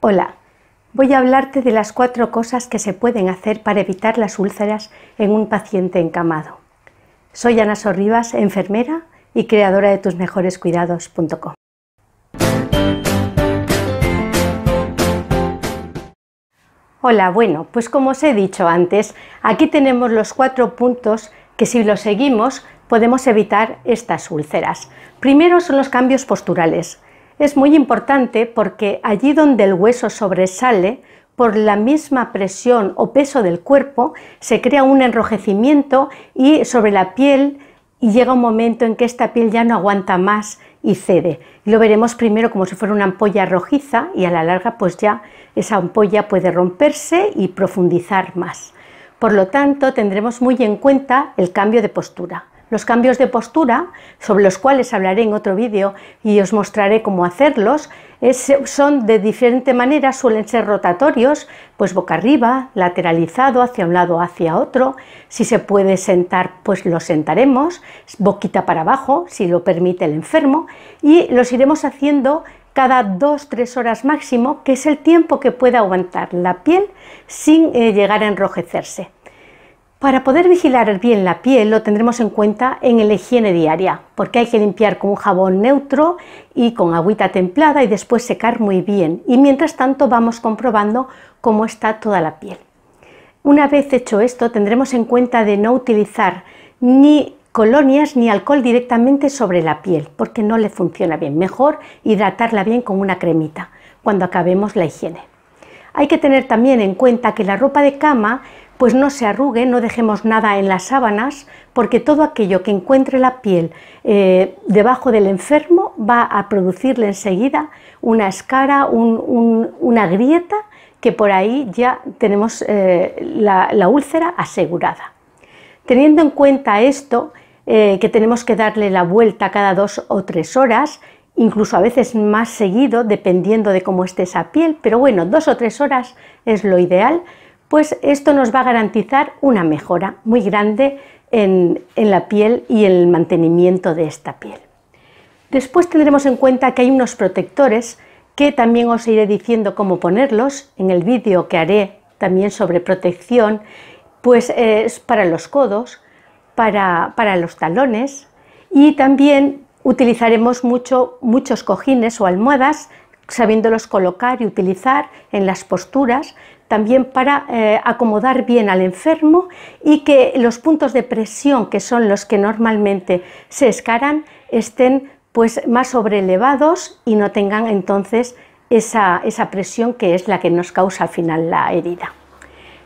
Hola, voy a hablarte de las cuatro cosas que se pueden hacer para evitar las úlceras en un paciente encamado. Soy Ana Sorribas, enfermera y creadora de tusmejorescuidados.com. Hola, bueno, pues como os he dicho antes, aquí tenemos los cuatro puntos que si los seguimos podemos evitar estas úlceras. Primero son los cambios posturales. Es muy importante porque allí donde el hueso sobresale, por la misma presión o peso del cuerpo, se crea un enrojecimiento y sobre la piel y llega un momento en que esta piel ya no aguanta más y cede. Lo veremos primero como si fuera una ampolla rojiza y a la larga pues ya esa ampolla puede romperse y profundizar más. Por lo tanto, tendremos muy en cuenta el cambio de postura. Los cambios de postura, sobre los cuales hablaré en otro vídeo y os mostraré cómo hacerlos, son de diferente manera, suelen ser rotatorios, pues boca arriba, lateralizado, hacia un lado, hacia otro. Si se puede sentar, pues lo sentaremos, boquita para abajo, si lo permite el enfermo, y los iremos haciendo cada 2-3 horas máximo, que es el tiempo que puede aguantar la piel sin eh, llegar a enrojecerse. Para poder vigilar bien la piel lo tendremos en cuenta en la higiene diaria, porque hay que limpiar con un jabón neutro y con agüita templada y después secar muy bien. Y mientras tanto vamos comprobando cómo está toda la piel. Una vez hecho esto tendremos en cuenta de no utilizar ni colonias ni alcohol directamente sobre la piel, porque no le funciona bien. Mejor hidratarla bien con una cremita cuando acabemos la higiene. Hay que tener también en cuenta que la ropa de cama pues no se arrugue, no dejemos nada en las sábanas, porque todo aquello que encuentre la piel eh, debajo del enfermo va a producirle enseguida una escara, una grieta, que por ahí ya tenemos eh, la, úlcera asegurada. Teniendo en cuenta esto, eh, que tenemos que darle la vuelta cada dos o tres horas, incluso a veces más seguido, dependiendo de cómo esté esa piel, pero bueno, dos o tres horas es lo ideal pues esto nos va a garantizar una mejora muy grande en, la piel y el mantenimiento de esta piel. Después tendremos en cuenta que hay unos protectores que también os iré diciendo cómo ponerlos en el vídeo que haré también sobre protección, pues eh, es para los codos, para, los talones y también utilizaremos mucho, muchos cojines o almohadas sabiéndolos colocar y utilizar en las posturas también para eh, acomodar bien al enfermo y que los puntos de presión, que son los que normalmente se escaran, estén pues más sobrelevados y no tengan entonces esa, esa presión que es la que nos causa al final la herida.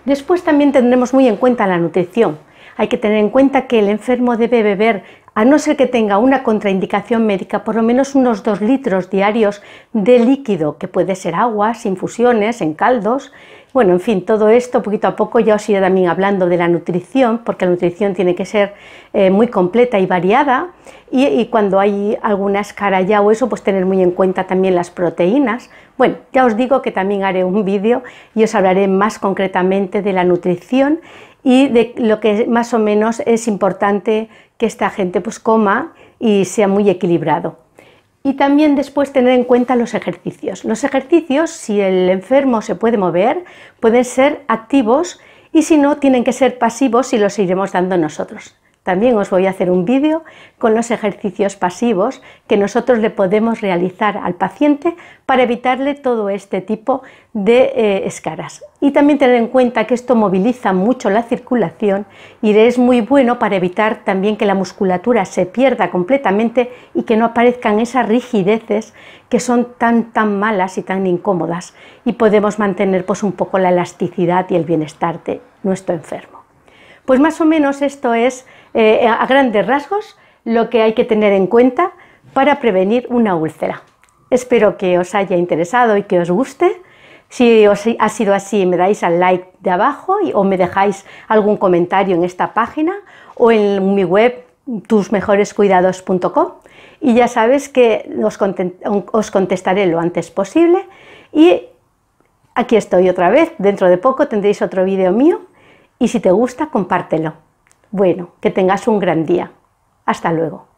Después también tendremos muy en cuenta la nutrición. Hay que tener en cuenta que el enfermo debe beber, a no ser que tenga una contraindicación médica, por lo menos unos dos litros diarios de líquido, que puede ser aguas, infusiones, en caldos, bueno, en fin, todo esto poquito a poco ya os iré también hablando de la nutrición, porque la nutrición tiene que ser eh, muy completa y variada, y, cuando hay alguna escara ya o eso, pues tener muy en cuenta también las proteínas. Bueno, ya os digo que también haré un vídeo y os hablaré más concretamente de la nutrición y de lo que más o menos es importante que esta gente pues coma y sea muy equilibrado. Y también después tener en cuenta los ejercicios. Los ejercicios, si el enfermo se puede mover, pueden ser activos y si no, tienen que ser pasivos y los iremos dando nosotros. También os voy a hacer un vídeo con los ejercicios pasivos que nosotros le podemos realizar al paciente para evitarle todo este tipo de eh, escaras. Y también tener en cuenta que esto moviliza mucho la circulación y es muy bueno para evitar también que la musculatura se pierda completamente y que no aparezcan esas rigideces que son tan tan malas y tan incómodas y podemos mantener pues un poco la elasticidad y el bienestar de nuestro enfermo. Pues más o menos esto es, eh, a grandes rasgos, lo que hay que tener en cuenta para prevenir una úlcera. Espero que os haya interesado y que os guste. Si os ha sido así, me dais al like de abajo o me dejáis algún comentario en esta página o en mi web tusmejorescuidados.com y ya sabes que os contestaré lo antes posible y aquí estoy otra vez. Dentro de poco tendréis otro vídeo mío y si te gusta, compártelo. Bueno, que tengas un gran día. Hasta luego.